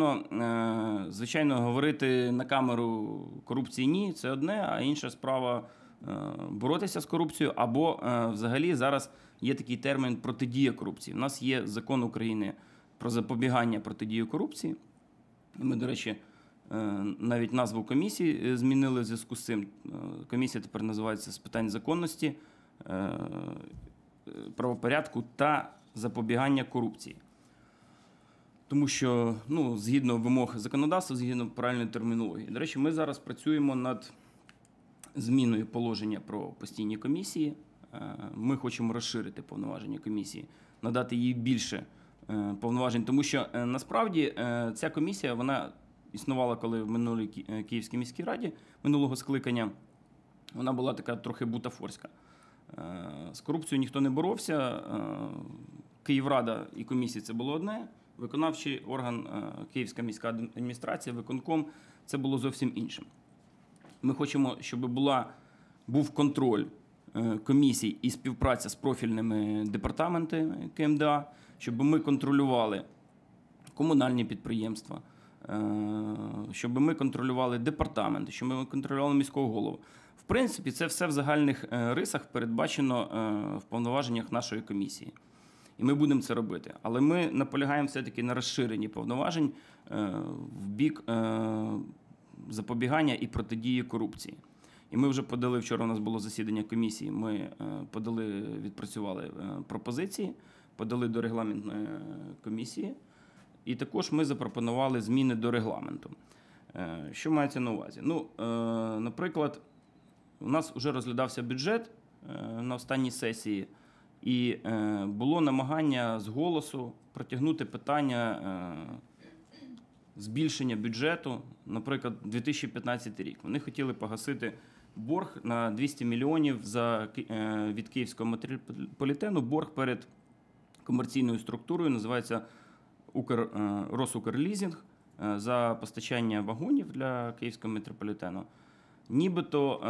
звичайно, е, звичайно, говорити на камеру корупції ні, це одне, а інша справа е, боротися з корупцією, або е, взагалі зараз є такий термін протидія корупції. У нас є закон України про запобігання протидії корупції. Ми, до речі, навіть назву комісії змінили в зв'язку з цим. Комісія тепер називається з питань законності, правопорядку та запобігання корупції тому що ну, згідно вимог законодавства, згідно правильної термінології. До речі, ми зараз працюємо над зміною положення про постійні комісії. Е, ми хочемо розширити повноваження комісії, надати їй більше е, повноважень, тому що е, насправді ця комісія вона існувала, коли в минулій Київській міській раді минулого скликання. Вона була така трохи бутафорська. З корупцією ніхто не боровся. Київрада і комісія це було одне. Виконавчий орган е, Київська міська адміністрація, виконком це було зовсім іншим. Ми хочемо, щоб була, був контроль е, комісій і співпраця з профільними департаментами КМДА, щоб ми контролювали комунальні підприємства, е, щоб ми контролювали департаменти, щоб ми контролювали міського голову. В принципі, це все в загальних рисах передбачено в повноваженнях нашої комісії і ми будемо це робити. Але ми наполягаємо все-таки на розширенні повноважень е, в бік е, запобігання і протидії корупції. І ми вже подали вчора. У нас було засідання комісії. Ми е, подали, відпрацювали пропозиції, подали до регламентної комісії, і також ми запропонували зміни до регламенту. Що мається на увазі? Ну, наприклад, у нас вже розглядався бюджет на останній сесії. І е, було намагання з голосу протягнути питання е, збільшення бюджету, наприклад, 2015 рік. Вони хотіли погасити борг на 200 мільйонів за е, від Київського метрополітену. Борг перед комерційною структурою називається Укр е, Росукрлізінг е, за постачання вагонів для Київського метрополітену. Нібито е,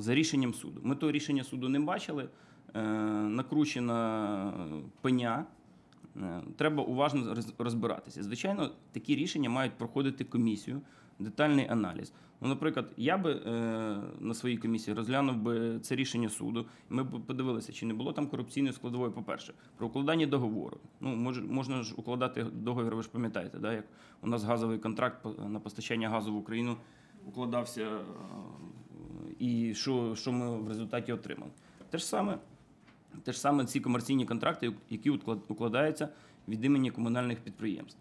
за рішенням суду. Ми то рішення суду не бачили. Е, накручена пеня. Е, треба уважно розбиратися. Звичайно, такі рішення мають проходити комісію, детальний аналіз. Ну, Наприклад, я би е, на своїй комісії розглянув би це рішення суду, ми б подивилися, чи не було там корупційної складової, по-перше, про укладання договору. Ну, мож, Можна ж укладати договір, ви ж пам'ятаєте, да, як у нас газовий контракт на постачання газу в Україну укладався, е, і що, що ми в результаті отримали. Те ж саме. Те ж саме ці комерційні контракти, які укладаються від імені комунальних підприємств.